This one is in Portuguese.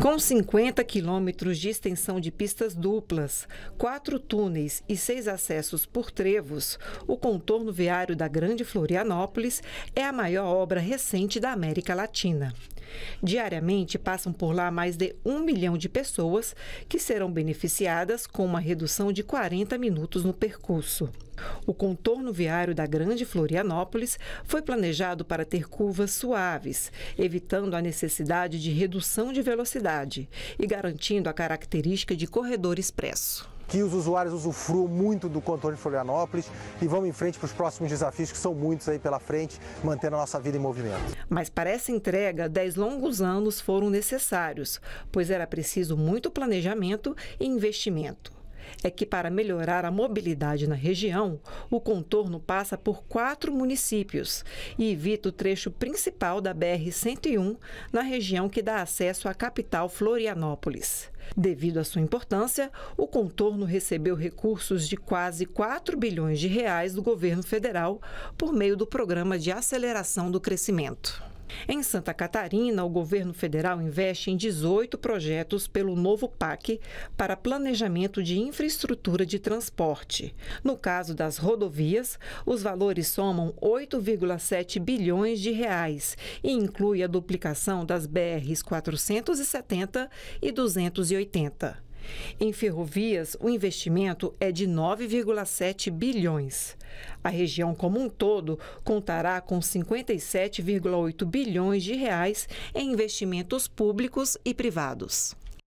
Com 50 quilômetros de extensão de pistas duplas, quatro túneis e seis acessos por trevos, o contorno viário da Grande Florianópolis é a maior obra recente da América Latina. Diariamente passam por lá mais de um milhão de pessoas que serão beneficiadas com uma redução de 40 minutos no percurso. O contorno viário da Grande Florianópolis foi planejado para ter curvas suaves, evitando a necessidade de redução de velocidade e garantindo a característica de corredor expresso que os usuários usufruam muito do contorno de Florianópolis e vamos em frente para os próximos desafios, que são muitos aí pela frente, mantendo a nossa vida em movimento. Mas para essa entrega, 10 longos anos foram necessários, pois era preciso muito planejamento e investimento é que, para melhorar a mobilidade na região, o contorno passa por quatro municípios e evita o trecho principal da BR-101, na região que dá acesso à capital Florianópolis. Devido à sua importância, o contorno recebeu recursos de quase 4 bilhões de reais do governo federal por meio do Programa de Aceleração do Crescimento. Em Santa Catarina, o governo federal investe em 18 projetos pelo novo PAC para planejamento de infraestrutura de transporte. No caso das rodovias, os valores somam 8,7 bilhões de reais e inclui a duplicação das BRs 470 e 280. Em ferrovias, o investimento é de 9,7 bilhões. A região como um todo contará com 57,8 bilhões de reais em investimentos públicos e privados.